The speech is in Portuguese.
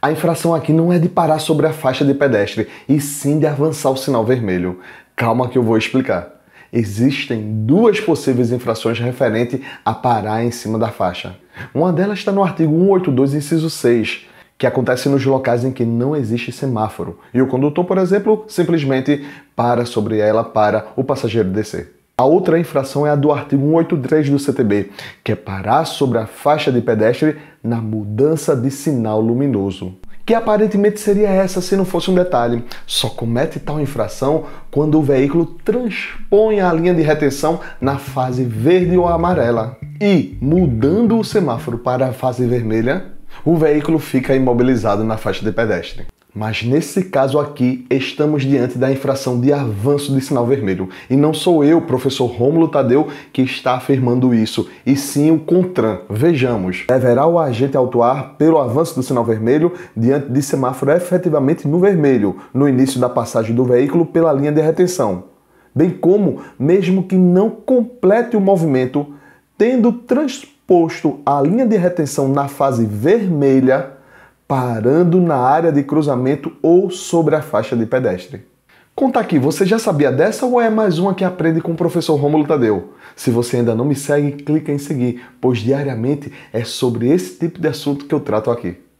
A infração aqui não é de parar sobre a faixa de pedestre, e sim de avançar o sinal vermelho. Calma que eu vou explicar. Existem duas possíveis infrações referente a parar em cima da faixa. Uma delas está no artigo 182, inciso 6, que acontece nos locais em que não existe semáforo e o condutor, por exemplo, simplesmente para sobre ela para o passageiro descer. A outra infração é a do artigo 183 do CTB, que é parar sobre a faixa de pedestre na mudança de sinal luminoso. Que aparentemente seria essa se não fosse um detalhe. Só comete tal infração quando o veículo transpõe a linha de retenção na fase verde ou amarela. E, mudando o semáforo para a fase vermelha, o veículo fica imobilizado na faixa de pedestre. Mas nesse caso aqui, estamos diante da infração de avanço de sinal vermelho. E não sou eu, professor Rômulo Tadeu, que está afirmando isso, e sim o CONTRAN. Vejamos. Deverá o agente autuar pelo avanço do sinal vermelho diante de semáforo efetivamente no vermelho, no início da passagem do veículo pela linha de retenção. Bem como, mesmo que não complete o movimento, tendo transposto a linha de retenção na fase vermelha, parando na área de cruzamento ou sobre a faixa de pedestre. Conta aqui, você já sabia dessa ou é mais uma que aprende com o professor Rômulo Tadeu? Se você ainda não me segue, clica em seguir, pois diariamente é sobre esse tipo de assunto que eu trato aqui.